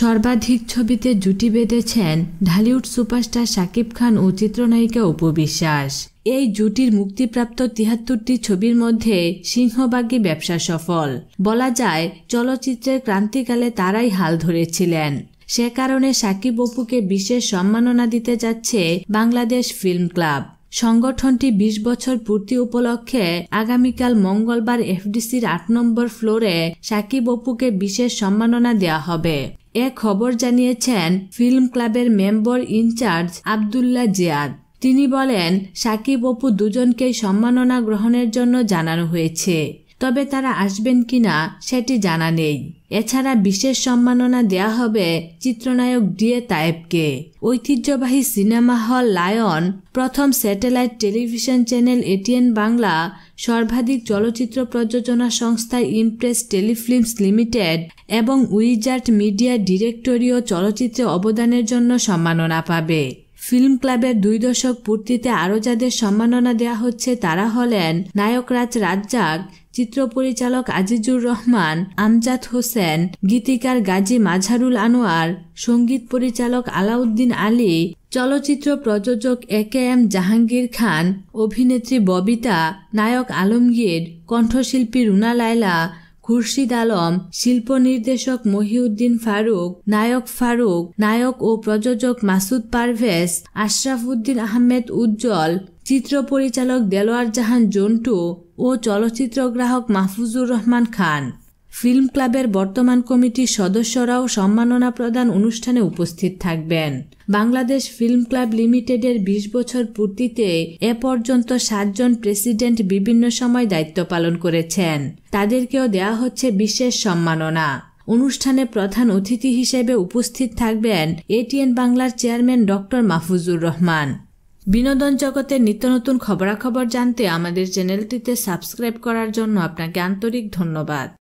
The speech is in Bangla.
সর্বাধিক ছবিতে জুটি বেঁধেছেন ঢালিউড সুপারস্টার শাকিব খান ও চিত্রনায়িকা উপবিশ্বাস বিশ্বাস এই জুটির মুক্তিপ্রাপ্ত তিয়াত্তরটি ছবির মধ্যে সিংহবাগী ব্যবসা সফল বলা যায় চলচ্চিত্রের ক্রান্তিকালে তারাই হাল ধরেছিলেন সে কারণে সাকিব অপুকে বিশেষ সম্মাননা দিতে যাচ্ছে বাংলাদেশ ফিল্ম ক্লাব সংগঠনটি ২০ বছর পূর্তি উপলক্ষে আগামীকাল মঙ্গলবার এফডিসির আট নম্বর ফ্লোরে সাকিব অপুকে বিশেষ সম্মাননা দেওয়া হবে এ খবর জানিয়েছেন ফিল্ম ক্লাবের মেম্বার ইনচার্জ আবদুল্লা জিয়াদ তিনি বলেন সাকিব অপু দুজনকেই সম্মাননা গ্রহণের জন্য জানানো হয়েছে তবে তারা আসবেন কিনা সেটি জানা নেই এছাড়া বিশেষ সম্মাননা দেয়া হবে চিত্রনায়ক ডিএ তায়েবকে ঐতিহ্যবাহী সিনেমা হল লায়ন প্রথম satellite television channel ATN Bangla সর্বাধিক চলচ্চিত্র প্রযোজনা সংস্থা ইমপ্রেস টেলিফিল্মস লিমিটেড এবং উইজার্ট মিডিয়া ডিরেক্টরিও চলচ্চিত্রে অবদানের জন্য সম্মাননা পাবে ফিল্ম ক্লাবের দুই দশক পূর্তিতে আরও যাদের সম্মাননা দেয়া হচ্ছে তারা হলেন নায়করাজ রাজ্জাক চিত্র পরিচালক আজিজুর রহমান আমজাদ হোসেন গীতিকার গাজী মাঝারুল আনোয়ার সঙ্গীত পরিচালক আলাউদ্দিন আলী চলচ্চিত্র প্রযোজক এ কে এম জাহাঙ্গীর খান অভিনেত্রী ববিতা নায়ক আলমগীর কণ্ঠশিল্পী রুনা লায়লা খুরশিদ আলম শিল্প নির্দেশক মহিউদ্দিন ফারুক নায়ক ফারুক নায়ক ও প্রযোজক মাসুদ পারভেজ আশরাফ উদ্দিন আহমেদ উজ্জ্বল চিত্র পরিচালক দেলোয়ার জাহান জন্টু ও চলচ্চিত্র গ্রাহক মাহফুজুর রহমান খান ফিল্ম ক্লাবের বর্তমান কমিটির সদস্যরাও সম্মাননা প্রদান অনুষ্ঠানে উপস্থিত থাকবেন বাংলাদেশ ফিল্ম ক্লাব লিমিটেডের বিশ বছর পূর্তিতে এ পর্যন্ত সাতজন প্রেসিডেন্ট বিভিন্ন সময় দায়িত্ব পালন করেছেন তাদেরকেও দেয়া হচ্ছে বিশেষ সম্মাননা অনুষ্ঠানে প্রধান অতিথি হিসেবে উপস্থিত থাকবেন এটিএন বাংলার চেয়ারম্যান ডক্টর মাহফুজুর রহমান বিনোদন জগতের নিত্য নতুন খবরাখবর জানতে আমাদের চ্যানেলটিতে সাবস্ক্রাইব করার জন্য আপনাকে আন্তরিক ধন্যবাদ